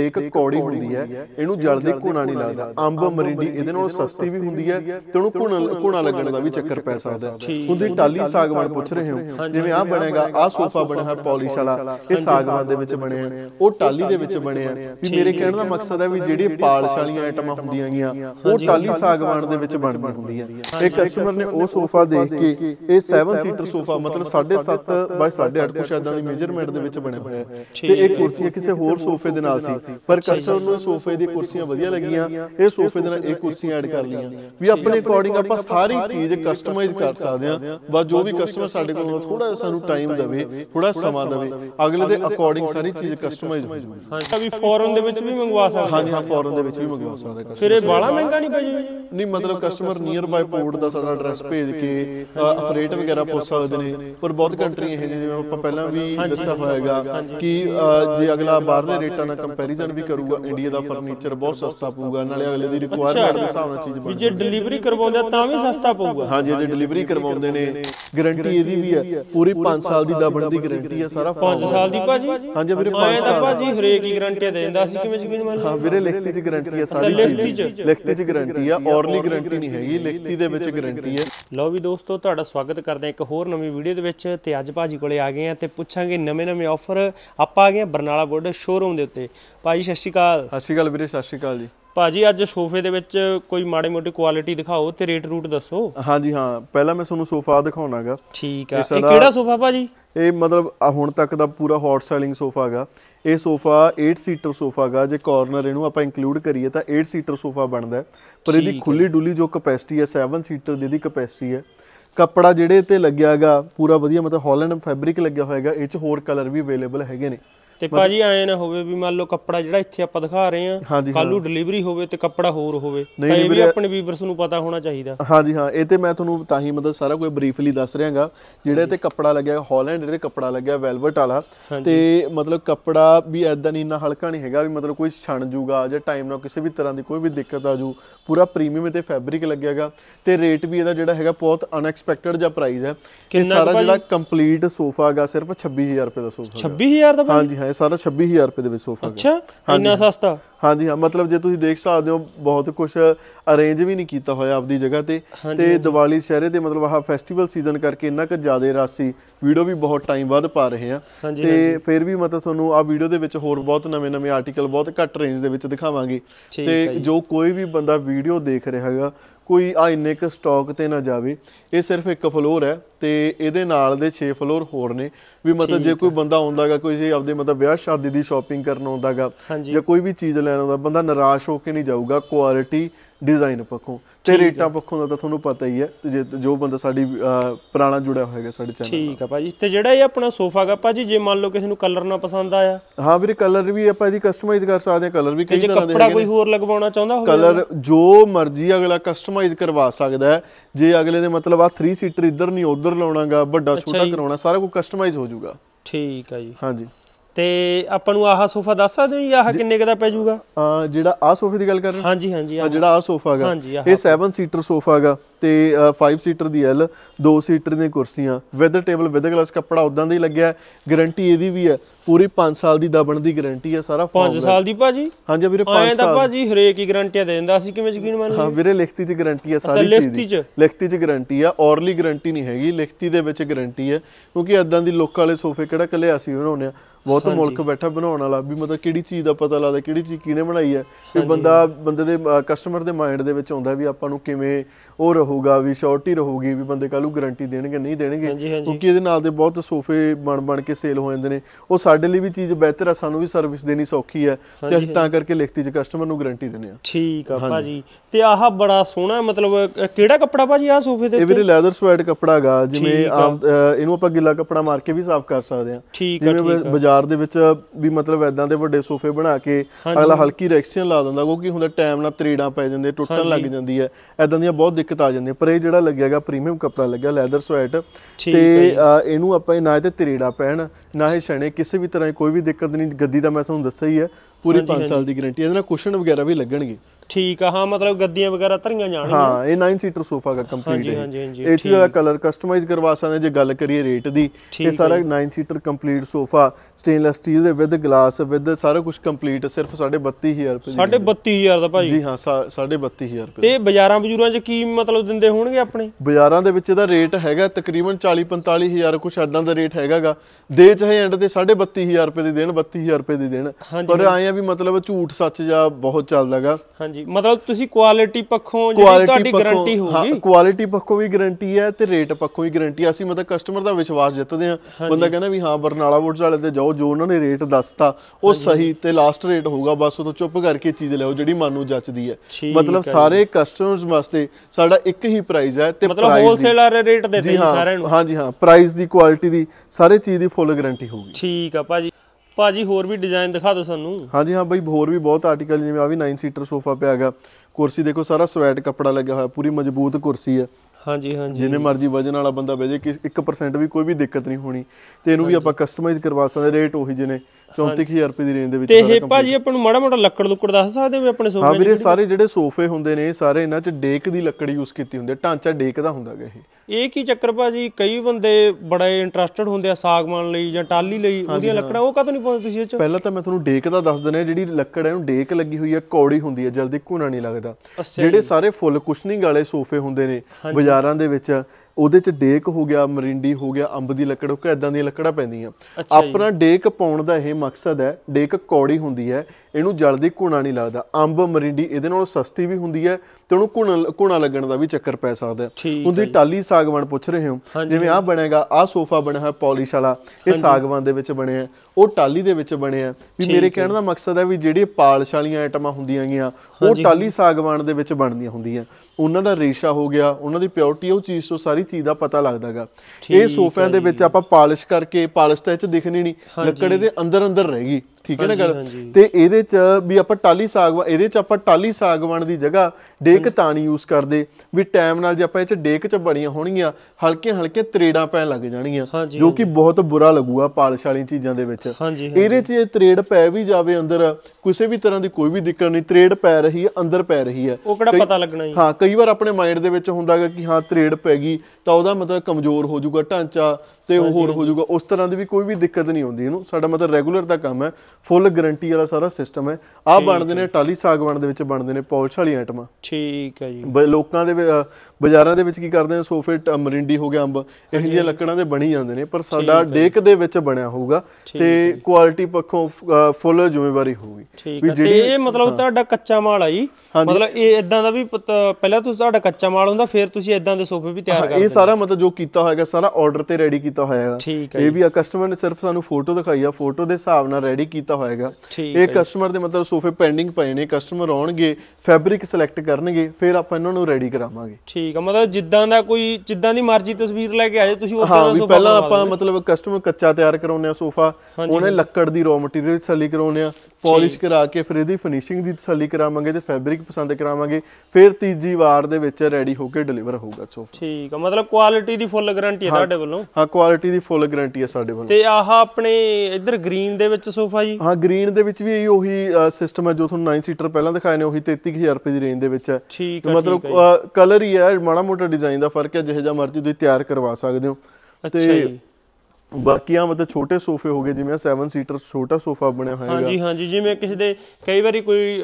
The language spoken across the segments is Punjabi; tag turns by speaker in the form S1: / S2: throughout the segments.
S1: ਇੱਕ ਕੌੜੀ ਹੁੰਦੀ ਹੈ ਇਹਨੂੰ ਜਲਦੀ ਘੁਣਾ ਨਹੀਂ ਲੱਗਦਾ ਅੰਬ ਮਰਿੰਡੀ ਇਹਦੇ ਨਾਲੋਂ ਸਸਤੀ ਵੀ ਹੁੰਦੀ ਹੈ ਤੇ ਉਹਨੂੰ ਘੁਣਾ ਘੁਣਾ ਲੱਗਣ ਦਾ ਵੀ ਚੱਕਰ ਪੈ ਸਕਦਾ ਹੁੰਦੀ ਟਾਲੀ ਸਾਗਵਾਨ ਪੁੱਛ ਰਹੇ ਹੋ ਜਿਵੇਂ ਆ ਬਣੇਗਾ ਆ ਸੋਫਾ ਬਣਿਆ ਹੈ ਪਾਲਿਸ਼ ਵਾਲਾ ਇਹ ਸਾਗਵਾਨ ਦੇ ਵਿੱਚ ਬਣਿਆ ਉਹ ਟਾਲੀ ਦੇ ਵਿੱਚ ਬਣਿਆ ਵੀ ਮੇਰੇ ਕਹਿਣ ਦਾ ਮਕਸਦ ਹੈ ਵੀ ਜਿਹੜੀ ਪਾਲਿਸ਼ ਵਾਲੀਆਂ ਆਈਟਮਾਂ ਹੁੰਦੀਆਂ ਗੀਆਂ ਉਹ ਟਾਲੀ ਸਾਗਵਾਨ ਦੇ ਵਿੱਚ ਬਣਦੀ ਹੁੰਦੀ ਹੈ ਇੱਕ ਕਸਟਮਰ ਨੇ ਉਹ ਸੋਫਾ ਦੇਖ ਕੇ ਇਹ 7 ਸੀਟਰ ਸੋਫਾ ਮਤਲਬ 7.5 ਬਾਈ 8.5 ਕੁਛ ਐਦਾਂ ਦੀ ਮੇਜਰਮੈਂਟ ਦੇ ਵਿੱਚ ਬਣਿਆ ਹੋਇਆ ਹੈ ਤੇ ਇਹ ਕੁਰਸੀ ਕਿਸੇ ਹੋਰ ਸੋਫੇ ਦੇ ਨਾਲ ਸੀ ਸੀ ਪਰ ਕਸਟਮਰ ਨੂੰ ਸੋਫੇ ਦੀ ਕੁਰਸੀਆਂ ਵਧੀਆ ਲੱਗੀਆਂ ਇਹ ਸੋਫੇ ਦੇ ਨਾਲ ਇਹ ਕੁਰਸੀਆਂ ਐਡ ਕਰ ਲਈਆਂ ਵੀ ਆਪਣੇ ਅਕੋਰਡਿੰਗ ਆਪਾਂ ਸਾਰੀ ਚੀਜ਼ ਕਸਟਮਾਈਜ਼ ਕਰ ਸਕਦੇ ਹਾਂ ਬਸ ਜੋ ਵੀ ਕਸਟਮਰ ਸਾਡੇ ਕੋਲ ਥੋੜਾ ਜਿਹਾ ਸਾਨੂੰ ਟਾਈਮ ਦੇਵੇ ਥੋੜਾ ਸਮਾਂ ਦੇਵੇ ਅਗਲੇ ਦੇ ਅਕੋਰਡਿੰਗ ਸਾਰੀ ਚੀਜ਼ ਕਸਟਮਾਈਜ਼ ਹੋ ਜੂਗੀ
S2: ਹਾਂ ਵੀ ਫੋਰਨ ਦੇ ਵਿੱਚ ਵੀ ਮੰਗਵਾ ਸਕਦੇ ਹਾਂ ਹਾਂ
S1: ਫੋਰਨ ਦੇ ਵਿੱਚ ਵੀ ਮੰਗਵਾ ਸਕਦੇ ਹਾਂ ਫਿਰ ਇਹ ਬਾਲਾ ਮਹਿੰਗਾ
S2: ਨਹੀਂ ਪੈ ਨਹੀਂ ਮਤਲਬ ਕਸਟਮਰ
S1: ਨੀਅਰ ਬਾਈ ਪੋਰਟ ਦਾ ਸਾਡਾ ਐਡਰੈਸ ਭੇਜ ਕੇ ਆਪਰੇਟ ਵਗੈਰਾ ਪੁੱਛ ਸਕਦੇ ਨੇ ਪਰ ਬਹੁਤ ਕੰਟਰੀ ਇਹ ਜਿਵੇਂ ਆਪਾਂ ਪਹਿਲਾਂ ਵੀ ਦੱਸਿਆ ਹੋਇਆਗਾ ਕਿ ਜੇ ਅਗਲਾ ਬਾਹਰਲੇ ਰੇਟਾਂ ਨਾਲ ਕੰਪੇਅਰ ਕੰਪੈਰੀਜ਼ਨ ਵੀ ਕਰੂਗਾ ਇੰਡੀਆ ਦਾ ਫਰਨੀਚਰ ਬਹੁਤ ਸਸਤਾ ਪਊਗਾ ਨਾਲੇ ਅਗਲੇ ਦੀ ਰਿਕੁਆਇਰਮੈਂਟ ਦੇ ਹਿਸਾਬ ਨਾਲ ਚੀਜ਼ ਬਣ ਜੇ ਡਿਲੀਵਰੀ
S2: ਕਰਵਾਉਂਦੇ ਤਾਂ ਵੀ ਸਸਤਾ ਪਊਗਾ ਹਾਂਜੀ ਜੇ ਡਿਲੀਵਰੀ ਕਰਵਾਉਂਦੇ
S1: ਨੇ ਗਾਰੰਟੀ ਇਹਦੀ ਵੀ ਹੈ ਪੂਰੀ 5 ਸਾਲ ਦੀ ਦਬਣ ਦੀ ਗਾਰੰਟੀ ਹੈ ਸਾਰਾ 5 ਸਾਲ ਦੀ ਭਾਜੀ ਹਾਂਜੀ ਵੀਰੇ 5 ਸਾਲ ਦਾ ਭਾਜੀ ਹਰੇਕ ਹੀ ਗਾਰੰਟੀ ਦੇ ਦਿੰਦਾ ਸੀ
S2: ਕਿਵੇਂ ਜਿਵੇਂ ਮੰਨ ਹਾਂ ਵੀਰੇ ਲਿਖਤੀ 'ਚ ਗਾਰੰਟੀ ਹੈ ਸਾਰੀ ਲਿਖਤੀ 'ਚ ਲਿਖਤੀ 'ਚ ਗਾਰੰਟੀ ਆ ਔਰਲੀ ਗਾਰੰਟੀ ਨਹੀਂ ਹੈਗੀ ਲਿਖਤੀ ਦੇ ਵਿੱਚ ਗਾਰੰਟੀ ਹੈ ਲਓ ਵੀ ਦੋਸਤੋ ਤੁਹਾਡਾ ਸਵਾਗਤ ਕਰਦੇ ਇੱਕ ਹੋਰ ਨਵੀਂ ਵੀਡੀਓ ਦੇ ਵਿੱਚ ਤੇ ਅੱਜ ਭਾਜੀ ਕੋਲੇ ਆ ਗਏ ਆ ਤੇ ਪੁੱਛਾਂਗੇ ਨਵੇਂ-ਨਵੇਂ ਆਫਰ ਆਪਾਂ ਆ ਗਏ ਬਰਨਾਲਾ ਵੁੱਡ ਸ਼ੋਰੂਮ ਦੇ ਉੱਤੇ ਭਾਜੀ ਸਤਿ ਸ਼੍ਰੀ ਅਕਾਲ ਸਤਿ ਸ਼੍ਰੀ ਅਕਾਲ ਵੀਰੇ ਸਤਿ ਸ਼੍ਰੀ ਅਕਾਲ ਜੀ ਭਾਜੀ ਅੱਜ ਸੋਫੇ ਦੇ ਵਿੱਚ ਕੋਈ ਮਾੜੇ ਮੋਟੇ ਕੁਆਲਿਟੀ ਦਿਖਾਓ ਤੇ ਰੇਟ ਰੂਟ ਦੱਸੋ
S1: ਹਾਂਜੀ ਹਾਂ ਪਹਿਲਾਂ ਮੈਂ ਤੁਹਾਨੂੰ ਸੋਫਾ ਦਿਖਾਉਣਾਗਾ ਠੀਕ ਆ ਇਹ ਕਿਹੜਾ ਸੋਫਾ ਭਾਜੀ ਇਹ ਮਤਲਬ ਹੁਣ ਤੱਕ ਦਾ ਪੂਰਾ ਹੌਟ ਸੈਲਿੰਗ ਸੋਫਾ ਹੈਗਾ ਇਹ ਸੋਫਾ 8 ਸੀਟਰ ਸੋਫਾ ਹੈਗਾ ਜੇ ਕਾਰਨਰ ਇਹਨੂੰ ਆਪਾਂ ਇਨਕਲੂਡ ਕਰੀਏ ਤਾਂ 8 ਸੀਟਰ ਸੋਫਾ ਬਣਦਾ ਪਰ ਇਹਦੀ ਖੁੱਲੀ ਡੁੱਲੀ ਜੋ ਕਪੈਸਿਟੀ ਹੈ 7 ਸੀਟਰ ਦੀ ਦੀ ਕਪੈਸਿਟੀ ਹੈ ਕੱਪੜਾ ਜਿਹੜੇ ਤੇ ਲੱਗਿਆਗਾ ਪੂਰਾ ਵਧੀਆ ਮਤਲਬ ਹਾਲੈਂਡ ਫੈਬਰਿਕ ਲੱਗਿਆ ਹੋਇਆਗਾ ਇਹ ਚ ਹੋਰ ਕਲਰ ਵੀ ਅਵੇਲੇਬਲ ਹੈਗੇ ਨੇ
S2: ਤੇ ਭਾਜੀ ਐ ਨਾ ਹੋਵੇ ਵੀ ਮੰਨ ਲਓ ਕੱਪੜਾ ਜਿਹੜਾ ਇੱਥੇ ਆਪਾਂ ਦਿਖਾ ਰਹੇ ਆ ਕੱਲੂ ਡਿਲੀਵਰੀ ਹੋਵੇ ਤੇ ਕੱਪੜਾ ਹੋਰ ਹੋਵੇ ਤਾਂ ਇਹ ਵੀ ਆਪਣੇ ਵੀਵਰਸ ਨੂੰ ਪਤਾ ਹੋਣਾ ਚਾਹੀਦਾ
S1: ਹਾਂਜੀ ਹਾਂ ਇਹ ਤੇ ਮੈਂ ਤੁਹਾਨੂੰ ਤਾਂ ਹੀ ਮਤਲਬ ਸਾਰਾ ਕੁਝ ਬਰੀਫਲੀ ਦੱਸ ਰਿਹਾਗਾ ਜਿਹੜੇ ਤੇ ਕੱਪੜਾ ਲੱਗਿਆ ਹਾਲੈਂਡ ਦੇ ਕੱਪੜਾ ਲੱਗਿਆ ਵੈਲਵਟ ਵਾਲਾ ਤੇ ਮਤਲਬ ਕੱਪੜਾ ਵੀ ਐਦਾਂ ਨਹੀਂ ਇੰਨਾ ਹਲਕਾ ਨਹੀਂ ਹੈਗਾ ਵੀ ਮਤਲਬ ਕੋਈ ਛਣ ਜੂਗਾ ਜਾਂ ਟਾਈਮ ਨਾਲ ਕਿਸੇ ਵੀ ਤਰ੍ਹਾਂ ਦੀ ਕੋਈ ਵੀ ਦਿੱਕਤ ਆ ਜੂ ਪੂਰਾ ਪ੍ਰੀਮੀਅਮ ਤੇ ਫੈਬਰਿਕ ਲੱਗਿਆਗਾ ਤੇ ਰੇਟ ਵੀ ਇਹਦਾ ਜਿਹੜਾ ਹੈਗਾ ਬਹੁਤ ਅਨਐਕਸਪੈਕਟਡ ਜਿਹਾ ਪ੍ਰਾਈਸ ਹੈ ਇਹ ਸਾਰਾ ਜਿਹੜਾ ਕੰਪਲੀਟ ਸੋਫਾ ਹੈਗਾ ਸਿਰਫ 26000 ਰੁਪਏ ਦਾ ਸੋਫਾ 26000 ਦਾ ਹਾਂਜੀ ਹਾਂ ਸਾਰਾ 26000 ਰੁਪਏ ਦੇ ਵਿੱਚ ਸੋਫਾ ਅੱਛਾ ਇੰਨਾ ਸਸਤਾ ਹਾਂਜੀ ਹਾਂ ਮਤਲਬ ਜੇ ਤੁਸੀਂ ਦੇਖ ਸਕਦੇ ਹੋ ਬਹੁਤ ਕੁਝ ਅਰੇਂਜ ਵੀ ਨਹੀਂ ਕੀਤਾ ਹੋਇਆ ਆਪਦੀ ਜਗ੍ਹਾ ਤੇ ਤੇ ਦੀਵਾਲੀ ਸ਼ਹਿਰੇ ਦੇ ਮਤਲਬ ਆਹ ਫੈਸਟੀਵਲ ਸੀਜ਼ਨ ਕਰਕੇ ਇੰਨਾ ਕੁ ਜ਼ਿਆਦਾ ਰਾਸੀ ਵੀਡੀਓ ਵੀ ਬਹੁਤ ਟਾਈਮ ਬਾਅਦ ਪਾ ਰਹੇ ਆ ਤੇ ਫਿਰ ਵੀ ਮਤਲਬ ਤੁਹਾਨੂੰ ਆ ਵੀਡੀਓ ਦੇ ਵਿੱਚ ਹੋਰ ਬਹੁਤ ਨਵੇਂ-ਨਵੇਂ ਆਰਟੀਕਲ ਬਹੁਤ ਘੱਟ ਰੇਂਜ ਦੇ ਵਿੱਚ ਦਿਖਾਵਾਂਗੇ ਤੇ ਜੋ ਕੋਈ ਵੀ ਬੰਦਾ ਵੀਡੀਓ ਦੇਖ ਰਿਹਾ ਹੈਗਾ ਕੋਈ ਆ ਇੰਨੇ ਕੁ ਸਟਾਕ ਤੇ ਨਾ ਜਾਵੇ ਇਹ ਸਿਰਫ ਇੱਕ ਫਲੋਰ ਹੈ ਤੇ ਇਹਦੇ ਨਾਲ ਦੇ 6 ਫਲੋਰ ਹੋਰ ਨੇ ਵੀ ਮਤਲਬ ਜੇ ਕੋਈ ਬੰਦਾ ਆਉਂਦਾਗਾ ਕੋਈ ਆਪਦੇ ਮਤਲਬ ਵਿਆਹ ਸ਼ਾਦੀ ਦੀ ਸ਼ਾਪਿੰਗ ਕਰਨ ਆਉਂਦਾਗਾ ਜਾਂ ਕੋਈ ਵੀ ਚੀਜ਼ ਲੈਣ ਆਉਂਦਾ ਬੰਦਾ ਨਿਰਾਸ਼ ਹੋ ਕੇ ਨਹੀਂ ਜਾਊਗਾ ਕੁਆਲਿਟੀ ਡਿਜ਼ਾਈਨ ਪੱਖੋਂ ਤੇ ਰੇਟਾਂ ਪੱਖੋਂ ਦਾ ਤਾਂ ਤੁਹਾਨੂੰ ਪਤਾ ਹੀ ਹੈ ਜੇ ਜੋ ਬੰਦਾ ਸਾਡੀ ਪੁਰਾਣਾ ਜੁੜਿਆ ਹੋਏਗਾ ਸਾਡੇ ਚੈਨਲ ਨਾਲ
S2: ਠੀਕ ਆ ਭਾਜੀ ਤੇ ਜਿਹੜਾ ਇਹ ਆਪਣਾ ਸੋਫਾ ਹੈਗਾ ਭਾਜੀ ਜੇ ਮੰਨ ਲਓ ਕਿਸੇ ਨੂੰ ਕਲਰ ਨਾ ਪਸੰਦ ਆਇਆ ਹਾਂ ਵੀਰੇ ਕਲਰ ਵੀ ਆਪਾਂ ਇਹਦੀ ਕਸਟਮਾਈਜ਼ ਕਰ ਸਕਦੇ ਹਾਂ ਕਲਰ ਵੀ ਕਈ ਤਰ੍ਹਾਂ ਦੇ ਜੇ ਕੱਪੜਾ ਕੋਈ ਹੋਰ ਲਗਵਾਉਣਾ ਚਾਹੁੰਦਾ ਹੋਵੇ ਕਲਰ
S1: ਜੋ ਮਰਜ਼ੀ ਅਗਲਾ ਕਸਟਮਾਈਜ਼ ਕਰਵਾ ਸਕਦਾ ਹੈ ਜੇ ਅਗਲੇ ਦੇ ਮਤਲਬ ਆ 3 ਸੀਟਰ ਇੱਧਰ ਨਹੀਂ ਉੱਧਰ ਲਾਉਣਾਗਾ ਵੱਡਾ ਛੋਟਾ ਕਰਾਉਣਾ
S2: ਸਾਰਾ ਕੁਝ ਕਸਟਮਾਈਜ਼ ਹੋ ਜਾਊਗਾ ਠੀਕ ਆ ਜੀ ਹਾਂਜੀ ਤੇ ਆਪਾਂ ਨੂੰ ਆਹ ਸੋਫਾ ਦੱਸ ਸਕਦੇ ਹੋ ਜੀ ਆਹ ਕਿੰਨੇ ਕ ਦਾ ਪੈ ਜਾਊਗਾ ਜਿਹੜਾ ਆਹ ਸੋਫੇ ਦੀ ਗੱਲ ਕਰ ਰਹੇ ਹਾਂ ਹਾਂਜੀ ਹਾਂਜੀ ਆ ਜਿਹੜਾ ਆਹ ਸੋਫਾ ਹੈਗਾ ਇਹ 7 ਸੀਟਰ ਸੋਫਾ
S1: ਹੈਗਾ ਤੇ 5 ਸੀਟਰ ਦੀ ਐਲ 2 ਸੀਟਰ ਦੀਆਂ ਕੁਰਸੀਆਂ ਵਿਦ ਟੇਬਲ ਵਿਦ ਗਲਾਸ ਕੱਪੜਾ ਉਦਾਂ ਦਾ ਹੀ ਲੱਗਿਆ ਗਾਰੰਟੀ ਇਹਦੀ ਵੀ ਹੈ ਪੂਰੀ 5 ਸਾਲ ਦੀ ਦਬਣ ਦੀ ਗਾਰੰਟੀ ਹੈ ਸਾਰਾ 5 ਸਾਲ ਦੀ ਭਾਜੀ ਹਾਂਜੀ ਵੀਰੇ 5 ਸਾਲ ਐਂ ਤਾਂ ਭਾਜੀ
S2: ਹਰੇਕ ਹੀ ਗਾਰੰਟੀ ਦੇ ਦਿੰਦਾ ਅਸੀਂ ਕਿਵੇਂ ਯਕੀਨ ਮੰਨ ਹਾਂ ਵੀਰੇ
S1: ਲਿਖਤੀ 'ਚ ਗਾਰੰਟੀ ਹੈ ਸਾਰੀ ਚੀਜ਼ ਲਿਖਤੀ 'ਚ ਲਿਖਤੀ 'ਚ ਗਾਰੰਟੀ ਆ ਔਰਲੀ ਗਾਰੰਟੀ ਨਹੀਂ ਹੈਗੀ ਲਿਖਤੀ ਦੇ ਵਿੱਚ ਗਾਰੰਟੀ ਹੈ ਕਿਉਂਕਿ ਇਦਾਂ ਦੀ ਲੋਕਾਂ ਵਾਲੇ ਸੋਫੇ ਕਿਹੜਾ ਕੱਲਿਆ ਸੀ ਬਣਾਉਂਦੇ ਬਹੁਤ ਮੁਲਕ ਬੈਠਾ ਬਣਾਉਣ ਵਾਲਾ ਵੀ ਮਤਲਬ ਕਿਹੜੀ ਚੀਜ਼ ਦਾ ਪਤਾ ਲੱਗਦਾ ਕਿਹੜੀ ਚੀਜ਼ ਕਿਹਨੇ ਬਣਾਈ ਹੈ ਇਹ ਬੰਦਾ ਬੰਦੇ ਦੇ ਕਸਟਮਰ ਦੇ ਮਾਈਂਡ ਦੇ ਵਿੱਚ ਆਉਂਦਾ ਵੀ ਆਪਾਂ ਨੂੰ ਕਿਵੇਂ ਉਹ ਰਹੂਗਾ ਵੀ ਸ਼ੋਰਟੀ ਰਹੂਗੀ ਵੀ ਬੰਦੇ ਕੱਲੂ ਗਾਰੰਟੀ ਦੇਣਗੇ ਨਹੀਂ ਦੇਣਗੇ ਕਿਉਂਕਿ ਇਹਦੇ ਨਾਲ ਦੇ ਬਹੁਤ ਸੋਫੇ ਬਣ ਬਣ ਕੇ ਸੇਲ ਹੋ ਜਾਂਦੇ ਨੇ ਉਹ ਸਾਡੇ ਲਈ ਵੀ ਚੀਜ਼ ਬਿਹਤਰ ਆ ਸਾਨੂੰ ਵੀ ਸਰਵਿਸ ਦੇਣੀ ਸੌਖੀ ਹੈ ਤੇ ਅਸੀਂ ਤਾਂ ਕਰਕੇ ਲਿਖਤੀ 'ਚ ਕਸਟਮਰ ਨੂੰ ਗਾਰੰਟੀ ਦਿੰਦੇ ਆ ਠੀਕ ਆ ਭਾਜੀ
S2: ਤੇ ਆਹ ਬੜਾ ਸੋਹਣਾ ਮਤਲਬ ਕਿਹੜਾ ਕੱਪੜਾ ਭਾਜੀ ਆਹ ਸੋਫੇ ਦੇ ਉੱਤੇ ਇਹ ਵੀ ਲੈਦਰ ਸਵੈਟ ਕੱਪੜਾਗਾ
S1: ਜਿਵੇਂ ਇਹਨੂੰ ਆਪਾਂ ਗਿੱਲਾ ਕੱਪੜਾ ਮਾਰ ਕੇ ਵੀ ਸਾਫ਼ ਕਰ ਸਕਦੇ ਆ ਆ ਬਾਜ਼ਾਰ ਦੇ ਵਿੱਚ ਵੀ ਮਤਲਬ ਐਦਾਂ ਦੇ ਵੱਡੇ ਸੋਫੇ ਬਣਾ ਕੇ ਅਗਲਾ ਹਲਕੀ ਰੈਕਸ਼ਨ ਲਾ ਦਿੰਦਾ ਕਿਉਂਕਿ ਹੁੰਦਾ ਟਾਈਮ ਨਾਲ ਤਰੇੜਾਂ ਪੈ ਜਾਂਦੇ ਟੁੱਟਣ ਲੱਗ ਜਾਂਦੀ ਹੈ ਐਦਾਂ ਦੀਆਂ ਬਹੁਤ ਦਿੱਕਤ ਆ ਜਾਂਦੀਆਂ ਪਰ ਇਹ ਜਿਹੜਾ ਲੱਗਿਆਗਾ ਪ੍ਰੀਮੀਅਮ ਕਪੜਾ ਲੱਗਿਆ ਲੈਦਰ ਸਵੈਟ ਤੇ ਇਹਨੂੰ ਆਪਾਂ ਨਾ ਤੇ ਤਰੀੜਾਂ ਪੈਣ ਨਾ ਇਹ ਛਣੇ ਕਿਸੇ ਵੀ ਤਰ੍ਹਾਂ ਕੋਈ ਵੀ ਦਿੱਕਤ ਨਹੀਂ ਗੱਦੀ ਦਾ ਮੈਂ ਤੁਹਾਨੂੰ ਦੱਸਿਆ ਹੀ ਹੈ ਪੂਰੀ 5 ਸਾਲ ਦੀ ਗਾਰੰਟੀ ਇਹਦੇ ਨਾਲ ਕੁਸ਼ਨ ਵਗੈਰਾ ਵੀ ਲੱਗਣਗੇ
S2: ਠੀਕ ਆ ਹਾਂ ਮਤਲਬ ਗੱਦੀਆਂ ਵਗੈਰਾ ਧਰੀਆਂ ਜਾਣਗੀਆਂ ਹਾਂ ਇਹ 9
S1: ਸੀਟਰ ਸੋਫਾ ਦਾ ਕੰਪਲੀਟ ਹੈ ਹਾਂਜੀ ਹਾਂਜੀ ਇਹ ਚ ਕਲਰ ਕਸਟਮਾਈਜ਼ ਕਰਵਾ ਸਕਦੇ ਜੇ ਗੱਲ ਕਰੀਏ ਰੇਟ ਦੀ ਇਹ ਸਾਰਾ 9 seater complete sofa stainless steel ਦੇ ਵਿਦ ਗਲਾਸ ਵਿਦ ਸਾਰਾ ਕੁਝ ਕੰਪਲੀਟ ਸਿਰਫ 32000 ਰੁਪਏ 32000 ਦਾ ਭਾਈ ਜੀ ਹਾਂ 32000 ਰੁਪਏ ਤੇ
S2: ਬਾਜ਼ਾਰਾਂ ਬਜੂਰਾਂ ਚ ਕੀ ਮਤਲਬ ਦਿੰਦੇ ਹੋਣਗੇ ਆਪਣੇ
S1: ਬਾਜ਼ਾਰਾਂ ਦੇ ਵਿੱਚ ਇਹਦਾ ਰੇਟ ਹੈਗਾ ਤਕਰੀਬਨ 40 45000 ਕੁਝ ਐਦਾਂ ਦਾ ਰੇਟ ਹੈਗਾਗਾ ਦੇ ਚਾਹੇ ਐਂਡ ਤੇ 32000 ਰੁਪਏ ਦੇ ਦੇਣ 32000 ਰੁਪਏ ਦੇ ਦੇਣ ਪਰ ਆਏ ਆ ਵੀ ਮਤਲਬ ਝੂਠ ਸੱਚ ਜਾਂ ਬਹੁਤ ਚੱਲਦਾਗਾ
S2: ਹਾਂਜੀ ਮਤਲਬ ਤੁਸੀਂ ਕੁਆਲਿਟੀ ਪੱਖੋਂ ਜਿਹੜੀ ਤੁਹਾਡੀ ਗਾਰੰਟੀ
S1: ਹੋਊਗੀ ਕੁਆਲਿਟੀ ਪੱਖੋਂ ਵੀ ਗਾਰੰਟੀ ਹੈ ਤੇ ਰੇਟ ਪੱਖੋਂ ਵੀ ਗਾਰੰਟੀ ਆ ਅਸੀਂ ਮਤਲਬ ਕਸਟਮਰ ਦਾ ਵਿਸ਼ਵਾਸ ਜਿੱਤਦੇ ਆ ਬੰਦਾ ਕਹਿੰਦਾ ਵੀ ਹਾਂ ਬਰਨਾਲਾ ਵੁੱਡਸ ਵਾਲੇ ਤੇ ਜਾਓ ਜੋ ਉਹਨਾਂ ਨੇ ਰੇਟ ਦੱਸਤਾ ਉਹ ਸਹੀ ਤੇ ਲਾਸਟ ਰੇਟ ਹੋਊਗਾ ਬਸ ਉਹ ਤੋਂ ਚੁੱਪ ਕਰਕੇ ਚੀਜ਼ ਲਿਓ ਜਿਹੜੀ ਮਨ ਨੂੰ ਜੱਚਦੀ ਹੈ ਮਤਲਬ ਸਾਰੇ ਕਸਟਮਰਸ ਵਾਸਤੇ ਸਾਡਾ
S2: ਇੱਕ ਹੀ ਪ੍ਰਾਈਸ ਹੈ ਤੇ ਮਤਲਬ ਹੋਲਸੇਲਰ ਰੇਟ ਦੇ ਦਿੱਤੇ ਸਾਰਿਆਂ ਨੂੰ ਹਾਂਜੀ
S1: ਹਾਂ ਪ੍ਰਾਈਸ ਦੀ ਕੁਆਲਿਟੀ ਦੀ ਸਾਰੇ ਚੀਜ਼ ਦੀ ਫੁੱਲ ਗਾਰੰਟੀ ਹੋਊਗੀ
S2: ਠੀਕ ਆ ਭਾਜੀ ਭਾਜੀ ਹੋਰ ਵੀ ਡਿਜ਼ਾਈਨ ਦਿਖਾ ਦਿਓ ਸਾਨੂੰ
S1: ਹਾਂਜੀ ਹਾਂ ਬਈ ਹੋਰ ਵੀ ਬਹੁਤ ਆਰਟੀਕਲ ਜਿਵੇਂ ਆ ਵੀ 9 ਸੀਟਰ ਸੋਫਾ ਪਿਆ ਹੈਗਾ ਕੁਰਸੀ ਦੇਖੋ ਸਾਰਾ ਸਵੈਟ ਕੱਪੜਾ ਲੱਗਿਆ ਹੋਇਆ ਪੂਰੀ ਮਜ਼ਬੂਤ ਕੁਰਸੀ ਹੈ ਹਾਂਜੀ ਹਾਂਜੀ ਜਿੰਨੇ ਮਰਜ਼ੀ ਵਜਨ ਵਾਲਾ ਬੰਦਾ ਬਹਿ ਜੇ ਕਿ 1% ਵੀ ਕੋਈ ਵੀ ਦਿੱਕਤ ਨਹੀਂ ਹੋਣੀ ਤੇ ਇਹਨੂੰ ਵੀ ਆਪਾਂ ਕਸਟਮਾਈਜ਼ ਕਰਵਾ ਸਕਦੇ ਰੇਟ ਉਹੀ ਜਿਹਨੇ 34000 ਰੁਪਏ ਦੀ ਰੇਂਜ ਦੇ ਵਿੱਚ ਤੇ ਇਹ ਭਾਜੀ ਆਪਾਂ ਨੂੰ ਮਾੜਾ ਮਾੜਾ
S2: ਲੱਕੜ ਲੁੱਕੜ ਦੱਸ ਸਕਦੇ ਹੋ ਆਪਣੇ ਸੋਫੇ ਹਾਂ ਵੀਰੇ ਸਾਰੇ
S1: ਜਿਹੜੇ ਸੋਫੇ ਹੁੰਦੇ ਨੇ ਸਾਰੇ ਇਹਨਾਂ 'ਚ ਡੇਕ ਦੀ ਲੱਕੜ ਯੂਜ਼ ਕੀਤੀ
S2: ਹੁੰਦੀ ਹੈ ਢਾਂਚਾ ਡੇਕ ਦਾ ਹੁੰਦਾ ਹੈ ਇਹ ਇਹ ਕੀ ਚੱਕਰ ਭਾਜੀ ਕਈ ਬੰਦੇ ਬੜੇ ਇੰਟਰਸਟਿਡ ਹੁੰਦੇ ਆ ਸਾਗਮਾਨ ਲਈ ਜਾਂ ਟਾਲੀ ਲਈ ਉਹਦੀਆਂ ਲੱਕੜਾਂ ਉਹ ਕਾਤੋਂ ਨਹੀਂ ਪਾਉਂਦੇ ਤੁਸੀਂ ਇਹ 'ਚ ਪਹਿਲਾਂ ਤਾਂ ਮੈਂ ਤੁਹਾਨੂੰ ਡੇਕ ਦਾ ਦੱਸ ਦਿੰਦਾ ਜਿਹੜੀ ਲੱਕੜ
S1: ਹੈ ਉਹ ਡੇਕ ਲੱਗੀ ਹੋਈ ਹੈ ਕੌੜੀ ਹੁੰਦੀ ਹੈ ਜਲਦੀ ਘੁਣਾ ਨਹੀਂ ਲੱਗਦਾ ਜਿਹੜੇ ਸਾਰੇ ਫੁੱਲ ਕੁਸ਼ਨਿੰਗ ਵਾਲੇ ਸੋਫੇ ਹੁੰਦੇ ਨੇ ਬਾਜ਼ਾਰਾਂ ਦੇ ਵਿੱਚ ਉਹਦੇ ਚ ਡੇਕ ਹੋ ਗਿਆ ਮਰਿੰਡੀ ਹੋ ਗਿਆ ਅੰਬ ਦੀ ਲੱਕੜ ਉਹ ਕਿ ਐਦਾਂ ਦੀਆਂ ਲੱਕੜਾਂ ਪੈਂਦੀਆਂ ਆਪਣਾ ਡੇਕ ਪਾਉਣ ਦਾ ਇਹ ਮਕਸਦ ਹੈ ਡੇਕ ਕੌੜੀ ਹੁੰਦੀ ਹੈ ਇਹਨੂੰ ਜਲਦੀ ਘੁਣਾ ਨਹੀਂ ਲੱਗਦਾ ਅੰਬ ਮਰਿੰਡੀ ਇਹਦੇ ਨਾਲੋਂ ਸਸਤੀ ਵੀ ਹੁੰਦੀ ਹੈ ਤੇ ਉਹਨੂੰ ਘੁਣਾ ਘੁਣਾ ਲੱਗਣ ਦਾ ਵੀ ਚੱਕਰ ਪੈ ਸਕਦਾ ਹੈ ਉਹਦੀ ਟਾਲੀ ਸਾਗਵਾਨ ਪੁੱਛ ਰਹੇ ਹਾਂ ਜਿਵੇਂ ਆ ਬਣੇਗਾ ਆ ਸੋਫਾ ਬਣਿਆ ਹੋਇਆ ਪਾਲਿਸ਼ ਵਾਲਾ ਇਹ ਸਾਗਵਾਨ ਦੇ ਵਿੱਚ ਬਣਿਆ ਉਹ ਟਾਲੀ ਦੇ ਵਿੱਚ ਬਣਿਆ ਵੀ ਮੇਰੇ ਕਹਿਣ ਦਾ ਮਕਸਦ ਹੈ ਵੀ ਜਿਹੜੀ ਪਾਲਿਸ਼ ਵਾਲੀਆਂ ਆਈਟਮਾਂ ਹੁੰਦੀਆਂ ਗੀਆਂ ਉਹ ਟਾਲੀ ਸਾਗਵਾਨ ਦੇ ਵਿੱਚ ਬਣਦੀਆਂ ਹੁੰਦੀਆਂ ਉਹਨਾਂ ਦਾ ਰੇਸ਼ਾ ਹੋ ਗਿਆ ਉਹਨਾਂ ਦੀ ਪਿਓਰਟੀ ਉਹ ਚੀਜ਼ ਤੋਂ ਸਾਰੀ ਚੀਜ਼ ਦਾ ਪਤਾ ਲੱਗਦਾਗਾ ਇਹ ਸੋਫਿਆਂ ਦੇ ਵਿੱਚ ਆਪਾਂ ਪਾਲਿਸ਼ ਕਰਕੇ ਪਾਲਿਸ਼ ਤਾਂ ਇਹ ਚ ਦਿਖਣੀ ਨਹੀਂ ਲੱਕੜੇ ਦੇ ਅੰਦਰ ਅੰਦਰ ਰਹੇਗੀ ਠੀਕ ਹੈ ਨਾ ਗੱਲ ਤੇ ਇਹਦੇ ਚ ਵੀ ਆਪਾਂ ਟਾਲੀ ਸਾਗ ਇਹਦੇ ਚ ਆਪਾਂ ਟਾਲੀ ਸਾਗਵਣ ਦੀ ਜਗ੍ਹਾ ਡੇਕ ਤਾਣੀ ਯੂਜ਼ ਕਰਦੇ ਵੀ ਟਾਈਮ ਨਾਲ ਜੇ ਆਪਾਂ ਇਹ ਚ ਡੇਕ ਚ ਬੜੀਆਂ ਹੋਣਗੀਆਂ ਹਲਕੀਆਂ ਹਲਕੀਆਂ ਤਰੇੜਾਂ ਪੈਣ ਲੱਗ ਜਾਣਗੀਆਂ ਜੋ ਕਿ ਬਹੁਤ ਬੁਰਾ ਲੱਗੂਗਾ ਪਾਲਿਸ਼ ਵਾਲੀ ਚੀਜ਼ਾਂ ਦੇ ਵਿੱਚ ਇਹਦੇ ਚ ਇਹ ਤਰੇੜ ਪੈ ਵੀ ਜਾਵੇ ਅੰਦਰ ਕਿਸੇ ਵੀ ਤਰ੍ਹਾਂ ਦੀ ਕੋਈ ਵੀ ਦਿੱਕਤ ਨਹੀਂ ਤਰੇੜ ਪੈ ਰਹੀ ਹੈ ਅੰਦਰ ਪੈ ਰਹੀ ਹੈ ਉਹ ਕਿਹੜਾ ਪਤਾ ਲੱਗਣਾ ਹੈ ਹਾਂ ਕਈ ਵਾਰ ਆਪਣੇ ਮਾਈਂਡ ਦੇ ਵਿੱਚ ਹੁੰਦਾਗਾ ਕਿ ਹਾਂ ਤਰੇੜ ਪੈ ਗਈ ਤਾਂ ਉਹਦਾ ਮਤਲਬ ਕਮਜ਼ੋਰ ਹੋ ਜਾਊਗਾ ਢਾਂਚਾ ਤੇ ਉਹ ਹੋਰ ਹੋ ਜਾਊਗਾ ਉਸ ਤਰ੍ਹਾਂ ਦੀ ਵੀ ਕੋਈ ਵੀ ਦਿੱਕਤ ਨਹੀਂ ਆਉਂਦੀ ਇਹਨੂੰ ਸਾਡਾ ਮਤਲਬ ਰੈਗੂਲਰ ਦਾ ਕੰਮ ਹੈ ਫੁੱਲ ਗਾਰੰਟੀ ਵਾਲਾ ਸਾਰਾ ਸਿਸਟਮ ਹੈ ਆ ਬਣਦੇ ਨੇ ਟਾਲੀ ਸਾਗਵਾਨ ਦੇ ਵਿੱਚ ਬਣਦੇ ਨੇ ਪੌਲਸ਼ ਵਾਲੀ ਆਈਟਮਾਂ
S2: ਠੀਕ ਹੈ ਜੀ
S1: ਲੋਕਾਂ ਦੇ ਬਾਜ਼ਾਰਾਂ ਦੇ ਵਿੱਚ ਕੀ ਕਰਦੇ ਆ ਸੋਫੇ ਮਰਿੰਡੀ ਹੋ ਗਿਆ ਅੰਬ ਇਹ ਜਿਹੜੀਆਂ ਲੱਕੜਾਂ ਦੇ ਬਣੀ ਜਾਂਦੇ ਨੇ ਪਰ ਸਾਡਾ ਡੇਕ
S2: ਦੇ ਵਿੱਚ ਬਣਿਆ ਹੋਊਗਾ ਤੇ ਕੁਆਲਿਟੀ ਪੱਖੋਂ ਫੁੱਲ ਜ਼ਿੰਮੇਵਾਰੀ ਹੋਊਗੀ ਵੀ ਜਿਹੜੀ ਇਹ ਮਤਲਬ ਤੁਹਾਡਾ ਕੱਚਾ ਮਾਲ ਆ ਜੀ ਮਤਲਬ ਇਹ ਇਦਾਂ ਦਾ ਵੀ ਪਹਿਲਾਂ ਤੁਸੀਂ ਤੁਹਾਡਾ ਕੱਚਾ ਮਾਲ ਹੁੰਦਾ ਫਿਰ ਤੁਸੀਂ ਇਦਾਂ ਦੇ ਸੋਫੇ ਵੀ ਤਿਆਰ ਕਰਦੇ ਇਹ
S1: ਸਾਰਾ ਮਤਲਬ ਜੋ ਕੀਤਾ ਹੋਇਆ ਹੈਗਾ ਸਾਰਾ ਆਰਡਰ ਤੇ ਰੈਡੀ ਕੀਤਾ ਹੋਇਆ ਹੈਗਾ ਇਹ ਵੀ ਆ ਕਸਟਮਰ ਨੇ ਸਿਰਫ ਸਾਨੂੰ ਫੋਟੋ ਦਿਖਾਈ ਆ ਫੋਟੋ ਦੇ ਹਿਸਾਬ ਨਾਲ ਰੈਡੀ ਕੀਤਾ ਹੋਇਆਗਾ ਇਹ ਕਸਟਮਰ ਦੇ ਮਤਲਬ ਸੋਫੇ ਪੈਂਡਿੰਗ ਪਏ ਨੇ ਕਸਟਮਰ ਆਉਣਗੇ ਫੈਬਰਿਕ ਸਿਲੈਕਟ ਕਰਨਗੇ ਫਿਰ ਆਪਾਂ ਇਹਨਾਂ ਨੂੰ ਰੈਡੀ ਕਰਾਵਾਂਗੇ
S2: ਠੀਕ ਠੀਕ ਆ ਮਤਲਬ ਜਿੱਦਾਂ ਦਾ ਕੋਈ ਜਿੱਦਾਂ ਦੀ ਮਰਜ਼ੀ ਤਸਵੀਰ ਲੈ ਕੇ ਆ ਜਾਓ ਤੁਸੀਂ ਉਹ ਹਾਂ ਵੀ ਪਹਿਲਾਂ ਆਪਾਂ ਮਤਲਬ ਕਸਟਮਰ
S1: ਕੱਚਾ ਤਿਆਰ ਕਰਾਉਂਦੇ ਆ ਸੋਫਾ ਉਹਨੇ ਲੱਕੜ ਦੀ ਰੋ ਮਟੀਰੀਅਲ ਸਲੀ ਕਰਾਉਂਦੇ ਆ ਪਾਲਿਸ਼ ਕਰਾ ਕੇ ਫਿਰ ਇਹਦੀ ਫਿਨਿਸ਼ਿੰਗ ਦੀ ਤਸੱਲੀ ਕਰਾਵਾਂਗੇ ਤੇ ਫੈਬਰਿਕ ਪਸੰਦ ਕਰਾਵਾਂਗੇ ਫਿਰ ਤੀਜੀ ਵਾਰ ਦੇ ਵਿੱਚ ਰੈਡੀ ਹੋ ਕੇ ਡਿਲੀਵਰ ਹੋਊਗਾ ਸੋਫਾ
S2: ਠੀਕ ਆ ਮਤਲਬ ਕੁਆਲਿਟੀ ਦੀ ਫੁੱਲ ਗਾਰੰਟੀ ਹੈ ਤੁਹਾਡੇ ਵੱਲੋਂ
S1: ਹਾਂ ਕੁਆਲਿਟੀ ਦੀ ਫੁੱਲ ਗਾਰੰਟੀ ਹੈ ਸਾਡੇ
S2: ਵੱਲੋਂ ਤੇ ਆਹ ਆਪਣੇ ਇੱਧਰ ਗ੍ਰੀਨ ਦੇ ਵਿੱਚ ਸੋਫਾ ਜੀ
S1: ਹਾਂ ਗ੍ਰੀਨ ਦੇ ਵਿੱਚ ਵੀ ਇਹੀ ਉਹੀ ਸਿਸਟਮ ਹੈ ਜੋ ਤੁਹਾਨੂੰ 9 ਸੀਟਰ ਪਹਿਲਾਂ ਦਿਖਾਏ ਨੇ ਉਹੀ 33000 ਰੁਪਏ ਦੀ ਰੇਂਜ ਦੇ ਵਿੱਚ ਹੈ ਠੀਕ ਹੈ ਮਤਲਬ ਕਲਰ ਹੀ ਹੈ ਮਾੜਾ ਮੋਟਾ ਡਿਜ਼ਾਈਨ ਦਾ ਫਰਕ ਹੈ ਜਿਹੇ ਜਿਹਾ ਮਰਜ਼ੀ ਤੁਸੀਂ ਤਿਆਰ ਕਰਵਾ ਸਕਦੇ ਹੋ ਜੀ ਬਾਕੀ ਆ ਮਤਲਬ ਛੋਟੇ ਸੋਫੇ ਹੋਗੇ ਜਿਵੇਂ 7 ਸੀਟਰ ਛੋਟਾ ਸੋਫਾ ਬਣਿਆ ਹੋਇਆ ਹੈਗਾ ਹਾਂਜੀ
S2: ਹਾਂਜੀ ਜਿਵੇਂ ਕਿਸੇ ਦੇ ਕਈ ਵਾਰੀ ਕੋਈ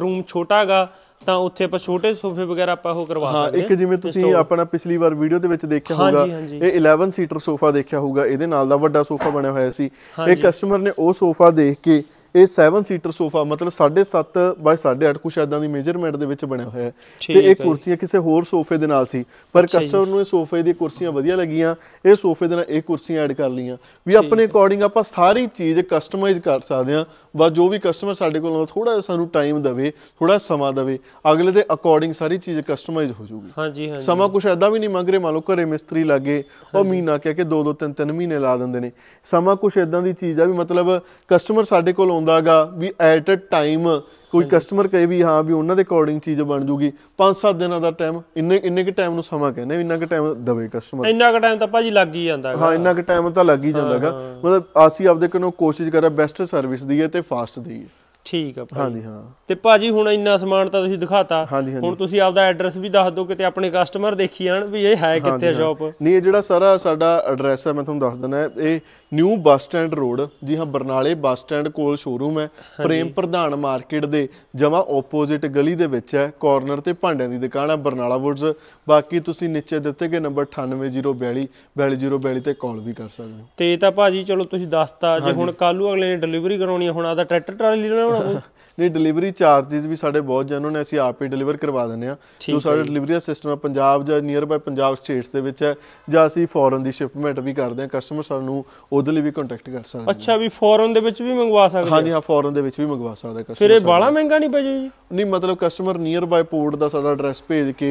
S2: ਰੂਮ ਛੋਟਾਗਾ ਤਾਂ ਉੱਥੇ ਆਪਾਂ ਛੋਟੇ ਸੋਫੇ ਵਗੈਰਾ ਆਪਾਂ ਉਹ ਕਰਵਾ ਸਕਦੇ ਹਾਂ ਇੱਕ ਜਿਵੇਂ ਤੁਸੀਂ
S1: ਆਪਣਾ ਪਿਛਲੀ ਵਾਰ ਵੀਡੀਓ ਦੇ ਵਿੱਚ ਦੇਖਿਆ ਹੋਗਾ ਇਹ 11 ਸੀਟਰ ਸੋਫਾ ਦੇਖਿਆ ਹੋਊਗਾ ਇਹਦੇ ਨਾਲ ਦਾ ਵੱਡਾ ਸੋਫਾ ਬਣਿਆ ਹੋਇਆ ਸੀ ਇਹ ਕਸਟਮਰ ਨੇ ਉਹ ਸੋਫਾ ਦੇਖ ਕੇ ਇਹ 7 ਸੀਟਰ ਸੋਫਾ ਮਤਲਬ 7.5 ਬਾਈ 8.5 ਕੁਛ ਐਦਾਂ ਦੀ ਮੇਜਰਮੈਂਟ ਦੇ ਵਿੱਚ ਬਣਿਆ ਹੋਇਆ ਹੈ ਤੇ ਇਹ ਕੁਰਸੀਆਂ ਕਿਸੇ ਹੋਰ ਸੋਫੇ ਦੇ ਨਾਲ ਸੀ ਪਰ ਕਸਟਮਰ ਨੂੰ ਇਹ ਸੋਫੇ ਦੀ ਕੁਰਸੀਆਂ ਵਧੀਆ ਲੱਗੀਆਂ ਇਹ ਸੋਫੇ ਦੇ ਨਾਲ ਇਹ ਕੁਰਸੀਆਂ ਐਡ ਕਰ ਲਈਆਂ ਵੀ ਆਪਣੇ ਅਕੋਰਡਿੰਗ ਆਪਾਂ ਸਾਰੀ ਚੀਜ਼ ਕਸਟਮਾਈਜ਼ ਕਰ ਸਕਦੇ ਹਾਂ ਬਸ ਜੋ ਵੀ ਕਸਟਮਰ ਸਾਡੇ ਕੋਲ ਆਉਂਦਾ ਥੋੜਾ ਜਿਹਾ ਸਾਨੂੰ ਟਾਈਮ ਦਵੇ ਥੋੜਾ ਸਮਾਂ ਦਵੇ ਅਗਲੇ ਦੇ ਅਕੋਰਡਿੰਗ ਸਾਰੀ ਚੀਜ਼ ਕਸਟਮਾਈਜ਼ ਹੋ ਜਾਊਗੀ
S2: ਹਾਂਜੀ ਹਾਂਜੀ ਸਮਾਂ
S1: ਕੁਛ ਐਦਾਂ ਵੀ ਨਹੀਂ ਮੰਗ ਰਹੇ ਮੰਨ ਲਓ ਘਰੇ ਮਿਸਤਰੀ ਲੱਗੇ ਉਹ ਮਹੀਨਾ ਕਹਿ ਕੇ 2-2 3-3 ਮਹੀਨੇ ਲਾ ਦਿੰਦੇ ਨੇ ਸਮਾਂ ਕੁਛ ਐਦਾਂ ਦੀ ਚੀਜ਼ ਆ ਵੀ ਮਤਲਬ ਕਸਟਮਰ ਸਾਡੇ ਕੋਲ ਆਉਂਦਾਗਾ ਵੀ ਐਟ ਅ ਟਾਈਮ ਕੋਈ ਕਸਟਮਰ ਕਹੇ ਵੀ ਹਾਂ ਵੀ ਉਹਨਾਂ ਦੇ ਅਕੋਰਡਿੰਗ ਚੀਜ਼ ਬਣ ਜੂਗੀ 5-7 ਦਿਨਾਂ ਦਾ ਟਾਈਮ ਇੰਨੇ ਇੰਨੇ ਕਿ ਟਾਈਮ ਨੂੰ ਸਮਾਂ ਕਹਿੰਦੇ ਇੰਨਾ ਕਿ ਟਾਈਮ ਦਵੇ ਕਸਟਮਰ ਇੰਨਾ
S2: ਕਿ ਟਾਈਮ ਤਾਂ ਭਾਜੀ ਲੱਗ ਹੀ ਜਾਂਦਾ ਹੈਗਾ ਹਾਂ ਇੰਨਾ
S1: ਕਿ ਟਾਈਮ ਤਾਂ ਲੱਗ ਹੀ ਜਾਂਦਾ ਹੈਗਾ ਮਤਲਬ ਆਸੀ ਆਪਦੇ ਕੋਲੋਂ ਕੋਸ਼ਿਸ਼ ਕਰਾ ਬੈਸਟ ਸਰਵਿਸ ਦੀਏ ਤੇ ਫਾਸਟ ਦੀਏ
S2: ਠੀਕ ਆ ਭਾਈ ਹਾਂਜੀ ਹਾਂ ਤੇ ਭਾਜੀ ਹੁਣ ਇੰਨਾ ਸਮਾਨ ਤਾਂ ਤੁਸੀਂ ਦਿਖਾਤਾ ਹੁਣ ਤੁਸੀਂ ਆਪਦਾ ਐਡਰੈਸ ਵੀ ਦੱਸ ਦਿਓ ਕਿਤੇ ਆਪਣੇ ਕਸਟਮਰ ਦੇਖੀ ਜਾਣ ਵੀ ਇਹ ਹੈ ਕਿੱਥੇ ਸ਼ਾਪ
S1: ਨਹੀਂ ਇਹ ਜਿਹੜਾ ਸਾਰਾ ਸਾਡਾ ਐਡਰੈਸ ਹੈ ਮੈਂ ਤੁਹਾਨੂੰ ਦੱਸ ਦਿੰਦਾ ਇਹ ਨਿਊ ਬੱਸ ਸਟੈਂਡ ਰੋਡ ਜੀ ਹਾਂ ਬਰਨਾਲੇ ਬੱਸ ਸਟੈਂਡ ਕੋਲ ਸ਼ੋਰੂਮ ਹੈ ਪ੍ਰੇਮ ਪ੍ਰਧਾਨ ਮਾਰਕੀਟ ਦੇ ਜਮਾ ਆਪੋਜ਼ਿਟ ਗਲੀ ਦੇ ਵਿੱਚ ਹੈ ਕਾਰਨਰ ਤੇ ਭਾਂਡਿਆਂ ਦੀ ਦੁਕਾਨ ਹੈ ਬਰਨਾਲਾ ਵੁੱਡਸ ਬਾਕੀ ਤੁਸੀਂ ਨੀਚੇ ਦਿੱਤੇ ਗਏ ਨੰਬਰ 98042 42042 ਤੇ ਕਾਲ ਵੀ ਕਰ ਸਕਦੇ ਹੋ
S2: ਤੇ ਇਹ ਤਾਂ ਭਾਜੀ ਚਲੋ ਤੁਸੀਂ ਦੱਸਤਾ ਜੇ ਹੁਣ ਕੱਲੂ ਅਗਲੇ ਨੇ ਡਿਲੀਵਰੀ ਕਰਾਉਣੀ ਹੈ ਹੁਣ ਆਦਾ ਟਰੈਕਟਰ ਟਰਾਲੀ ਲੈਣਾ ਹੋਣਾ ਕੋਈ
S1: ਨਹੀਂ ਡਿਲੀਵਰੀ ਚਾਰजेस ਵੀ ਸਾਡੇ ਬਹੁਤ ਜਨੋਂ ਨੇ ਅਸੀਂ ਆਪ ਹੀ ਡਿਲੀਵਰ ਕਰਵਾ ਦਿੰਨੇ ਆ ਜੋ ਸਾਡਾ ਡਿਲੀਵਰੀ ਸਿਸਟਮ ਆ ਪੰਜਾਬ ਜਾਂ ਨੀਅਰ ਬਾਈ ਪੰਜਾਬ ਸਟੇਟਸ ਦੇ ਵਿੱਚ ਹੈ ਜਾਂ ਅਸੀਂ ਫੋਰਨ ਦੀ ਸ਼ਿਪਮੈਂਟ ਵੀ ਕਰਦੇ ਆ ਕਸਟਮਰ ਸਾਨੂੰ ਉਹਦੇ ਲਈ ਵੀ ਕੰਟੈਕਟ ਕਰ ਸਕਦੇ ਅੱਛਾ
S2: ਵੀ ਫੋਰਨ ਦੇ ਵਿੱਚ ਵੀ ਮੰਗਵਾ ਸਕਦੇ ਹਾਂਜੀ ਹਾਂ
S1: ਫੋਰਨ ਦੇ ਵਿੱਚ ਵੀ ਮੰਗਵਾ ਸਕਦਾ ਕਸਟਮਰ ਫਿਰ ਇਹ ਬਾਲਾ ਮਹਿੰਗਾ ਨਹੀਂ ਪੈਜੂ ਜੀ ਨਹੀਂ ਮਤਲਬ ਕਸਟਮਰ ਨੀਅਰ ਬਾਈ ਪੋਰਟ ਦਾ ਸਾਡਾ ਐਡਰੈਸ ਭੇਜ ਕੇ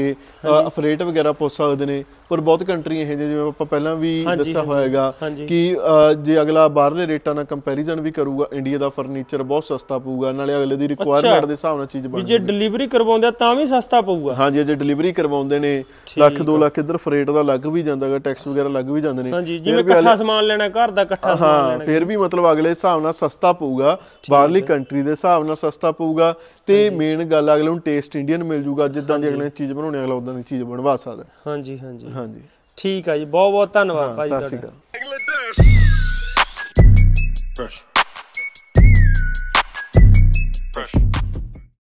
S1: ਅਫਰੇਟ ਵਗੈਰਾ ਪੁੱਛ ਸਕਦੇ ਨੇ ਪਰ ਬਹੁਤ ਕੰਟਰੀ ਇਹ ਜਿਵੇਂ ਆਪਾਂ ਪਹਿਲਾਂ ਵੀ ਦੱਸਿਆ ਹੋਇਆਗਾ ਕਿ ਜੇ ਅਗਲਾ ਬਾਹਰਲੇ ਰੇਟਾਂ ਨਾਲ ਕੰਪੈਰੀਜ਼ਨ ਵੀ ਕਰੂਗਾ ਇੰਡੀਆ ਦਾ ਫਰਨੀਚਰ ਬਹੁਤ ਸਸਤਾ ਪਊਗਾ ਨਾਲੇ ਅਗਲੇ ਬੰਦੇ ਦੀ ਰਿਕੁਆਇਰਮੈਂਟ ਦੇ ਹਿਸਾਬ ਨਾਲ ਚੀਜ਼ ਬਣਦੀ ਜੇ
S2: ਡਿਲੀਵਰੀ ਕਰਵਾਉਂਦੇ ਤਾਂ ਵੀ ਸਸਤਾ ਪਊਗਾ ਹਾਂਜੀ ਜੇ ਡਿਲੀਵਰੀ ਕਰਵਾਉਂਦੇ ਨੇ
S1: ਲੱਖ 2 ਲੱਖ ਇਧਰ ਫਰੇਟ ਦਾ ਲੱਗ ਵੀ ਜਾਂਦਾਗਾ ਟੈਕਸ ਵਗੈਰਾ ਲੱਗ ਵੀ ਜਾਂਦੇ ਨੇ ਹਾਂਜੀ ਜਿਵੇਂ ਇਕੱਠਾ ਸਮਾਨ ਲੈਣਾ ਘਰ ਦਾ ਇਕੱਠਾ ਸਮਾਨ ਲੈਣਾ ਫਿਰ ਵੀ ਮਤਲਬ ਅਗਲੇ ਹਿਸਾਬ ਨਾਲ ਸਸਤਾ ਪਊਗਾ ਬਾਹਰਲੀ ਕੰਟਰੀ ਦੇ ਹਿਸਾਬ ਨਾਲ ਸਸਤਾ ਪਊਗਾ ਤੇ ਮੇਨ ਗੱਲ ਅਗਲੇ ਨੂੰ ਟੇਸਟ ਇੰਡੀਅਨ ਮਿਲ ਜੂਗਾ ਜਿੱਦਾਂ ਦੀ ਅਗਲੇ ਚੀਜ਼ ਬਣਾਉਣੀ ਅਗਲਾ ਉਦਾਂ ਦੀ ਚੀਜ਼ ਬਣਵਾ ਸਕਦਾ ਹਾਂਜੀ ਹਾਂਜੀ ਹਾਂਜੀ
S2: ਠੀਕ ਆ ਜੀ ਬਹੁਤ ਬਹੁਤ ਧੰਨਵਾਦ ਭਾਈ ਤੁਹਾਡਾ fresh